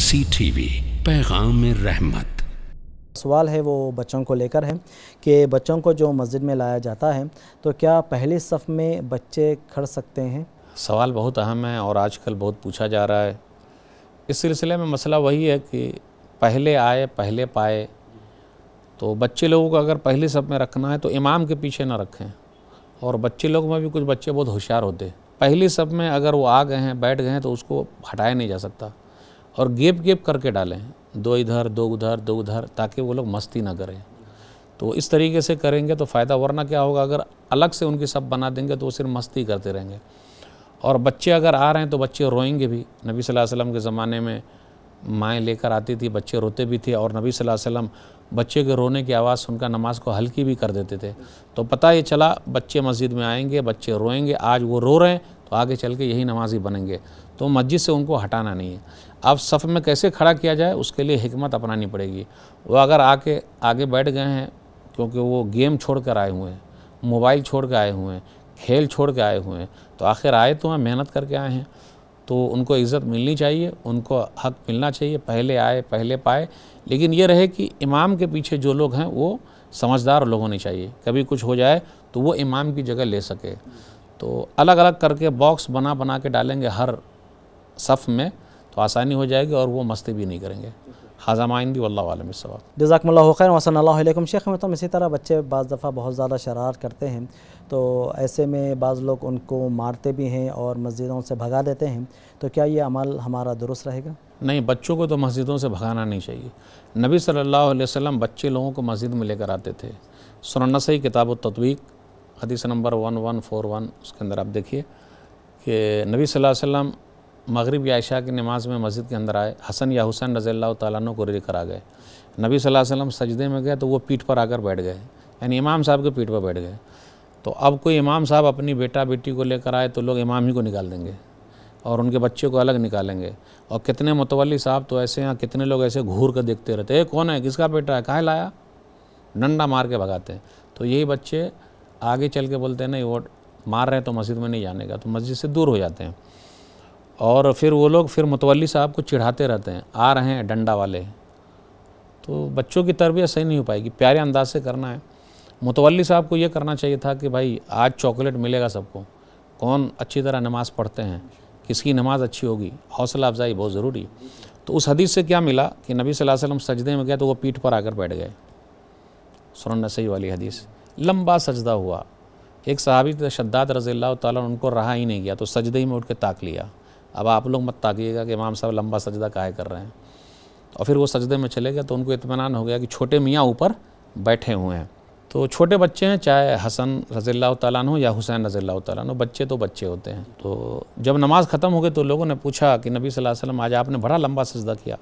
C T V पैगाम रहमत सवाल है वो बच्चों को लेकर है कि बच्चों को जो मस्जिद में लाया जाता है तो क्या पहले सफ़ में बच्चे खड़ सकते हैं सवाल बहुत अहम है और आजकल बहुत पूछा जा रहा है इस सिलसिले में मसला वही है कि पहले आए पहले पाए तो बच्चे लोगों को अगर पहले सफ में रखना है तो इमाम के पीछे ना रखें और बच्चे लोग में भी कुछ बच्चे बहुत होशियार होते पहले सब में अगर वो आ गए हैं बैठ गए हैं तो उसको हटाया नहीं जा सकता और गेप गेप करके डालें दो इधर दो उधर दो उधर ताकि वो लोग मस्ती ना करें तो इस तरीके से करेंगे तो फ़ायदा वरना क्या होगा अगर अलग से उनकी सब बना देंगे तो वो सिर्फ मस्ती करते रहेंगे और बच्चे अगर आ रहे हैं तो बच्चे रोएंगे भी नबी सल्लल्लाहु अलैहि वसल्लम के ज़माने में माएँ लेकर आती थी बच्चे रोते भी थे और नबी सल्लल्लाहु अलैहि वसल्लम बच्चे के रोने की आवाज़ सुनकर नमाज को हल्की भी कर देते थे तो पता ये चला बच्चे मस्जिद में आएंगे बच्चे रोएंगे आज वो रो रहे हैं तो आगे चल के यही नमाजी बनेंगे तो मस्जिद से उनको हटाना नहीं है अब सफ़ में कैसे खड़ा किया जाए उसके लिए हमत अपनानी पड़ेगी वो अगर आके आगे बैठ गए हैं क्योंकि वो गेम छोड़ कर आए हुए हैं मोबाइल छोड़ कर आए हुए हैं खेल छोड़ के आए हुए हैं तो आखिर आए तो हैं मेहनत करके आए हैं तो उनको इज़्ज़त मिलनी चाहिए उनको हक मिलना चाहिए पहले आए पहले पाए लेकिन ये रहे कि इमाम के पीछे जो लोग हैं वो समझदार लोग होने चाहिए कभी कुछ हो जाए तो वो इमाम की जगह ले सके तो अलग अलग करके बॉक्स बना बना के डालेंगे हर सफ़ में तो आसानी हो जाएगी और वो मस्ती भी नहीं करेंगे हाजामाइन भी वल्ला वालम शेख में तो इसी तरह बच्चे बज़ दफ़ा बहुत ज़्यादा शरार करते हैं तो ऐसे में बाज़ लोग उनको मारते भी हैं और मस्जिदों से भगा देते हैं तो क्या ये अमल हमारा दुरुस्त रहेगा नहीं बच्चों को तो मस्जिदों से भगाना नहीं चाहिए नबी सल्लल्लाहु अलैहि वसल्लम बच्चे लोगों को मस्जिद में लेकर आते थे सुनन्नसई किताब तत्वीक हदीस number one one four one उसके अंदर आप देखिए कि नबी सल्लल्लाहु अलैहि वसल्लम मगरिब या की नमाज़ में मस्जिद के अंदर आए हसन या हुसैन रज़ी अल्लाह तु को लेकर आ गए नबी सल्लल्लाहु अलैहि वसल्लम सजदे में गए तो वो पीठ पर आकर बैठ गए यानी इमाम साहब के पीठ पर बैठ गए तो अब कोई इमाम साहब अपनी बेटा बेटी को लेकर आए तो लोग इमाम ही को निकाल देंगे और उनके बच्चे को अलग निकालेंगे और कितने मुतवली साहब तो ऐसे यहाँ कितने लोग ऐसे घूर कर देखते रहते हैं कौन है किसका बेटा है कहाँ लाया डंडा मार के भगाते हैं तो यही बच्चे आगे चल के बोलते हैं नहीं वो मार रहे हैं तो मस्जिद में नहीं जाने का तो मस्जिद से दूर हो जाते हैं और फिर वो लोग फिर मुतवली साहब को चिढ़ाते रहते हैं आ रहे हैं डंडा वाले तो बच्चों की तरबियत सही नहीं हो पाएगी प्यारे अंदाज से करना है मुतवली साहब को ये करना चाहिए था कि भाई आज चॉकलेट मिलेगा सबको कौन अच्छी तरह नमाज़ पढ़ते हैं किसकी नमाज़ अच्छी होगी हौसला अफजाई बहुत ज़रूरी तो उस हदीस से क्या मिला कि नबी सल्लल्लाहु अलैहि वसल्लम सजदे में गए तो वो पीठ पर आकर बैठ गए सुरन सही वाली हदीस लंबा सजदा हुआ एक सहाबी शद्दात रजील्ला तुम उनको रहा ही नहीं गया तो सजदे ही में उठ के ताक लिया अब आप लोग मत ताकिएगा कि इमाम साहब लंबा सजदा काहे कर रहे हैं और फिर वो सजदे में चले गए तो उनको इतमान हो गया कि छोटे मियाँ ऊपर बैठे हुए हैं तो छोटे बच्चे हैं चाहे हसन तैन हो या हुसैन रजील्ला हो बच्चे तो बच्चे होते हैं तो जब नमाज़ ख़त्म हो गई तो लोगों ने पूछा कि नबी सल्लल्लाहु अलैहि वसल्लम आज आपने बड़ा लंबा सजदा किया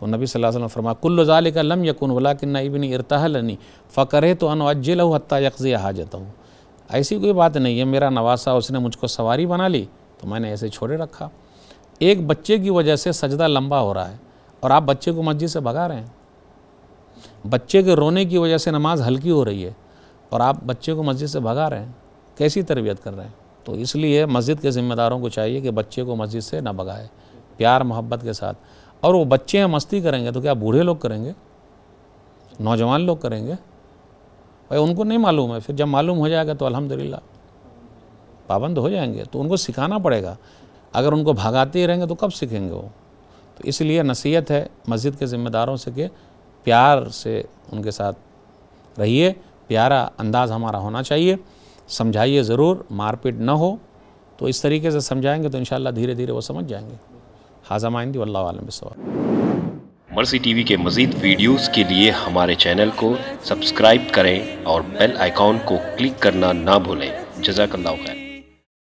तो नबी सल्लल्लाहु अलैहि वसल्लम फरमा कुल्लुजाल का लम यकुन वला कि इबिन इरतहलनी फकरे तो अन अज्जिल हत्ता यकज़ी हाजत हूँ ऐसी कोई बात नहीं है मेरा नवासा उसने मुझको सवारी बना ली तो मैंने ऐसे छोड़े रखा एक बच्चे की वजह से सजदा लंबा हो रहा है और आप बच्चे को मस्जिद से भगा रहे हैं बच्चे के रोने की वजह से नमाज हल्की हो रही है और आप बच्चे को मस्जिद से भगा रहे हैं कैसी तरबियत कर रहे हैं तो इसलिए मस्जिद के ज़िम्मेदारों को चाहिए कि बच्चे को मस्जिद से ना भगाए प्यार मोहब्बत के साथ और वो बच्चे हैं मस्ती करेंगे तो क्या बूढ़े लोग करेंगे नौजवान लोग करेंगे भाई उनको नहीं मालूम है फिर जब मालूम हो जाएगा तो अल्हम्दुलिल्लाह पाबंद हो जाएंगे तो उनको सिखाना पड़ेगा अगर उनको भगाते ही रहेंगे तो कब सीखेंगे वो तो इसलिए नसीहत है मस्जिद के ज़िम्मेदारों से कि प्यार से उनके साथ रहिए प्यारा अंदाज़ हमारा होना चाहिए समझाइए ज़रूर मारपीट न हो तो इस तरीके से समझाएंगे तो इन धीरे धीरे वो समझ जाएंगे हाजा माइंदी वल्ला आलम मर्सी टीवी के मज़ीद वीडियोस के लिए हमारे चैनल को सब्सक्राइब करें और बेल आइकॉन को क्लिक करना ना भूलें अल्लाह खैर